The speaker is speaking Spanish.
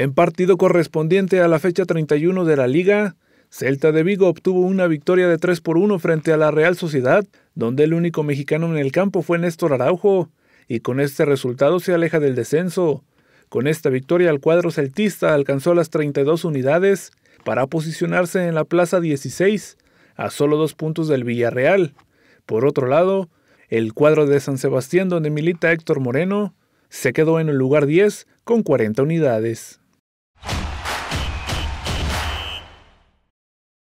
En partido correspondiente a la fecha 31 de la liga, Celta de Vigo obtuvo una victoria de 3 por 1 frente a la Real Sociedad, donde el único mexicano en el campo fue Néstor Araujo, y con este resultado se aleja del descenso. Con esta victoria el cuadro celtista alcanzó las 32 unidades para posicionarse en la plaza 16, a solo dos puntos del Villarreal. Por otro lado, el cuadro de San Sebastián donde milita Héctor Moreno se quedó en el lugar 10 con 40 unidades.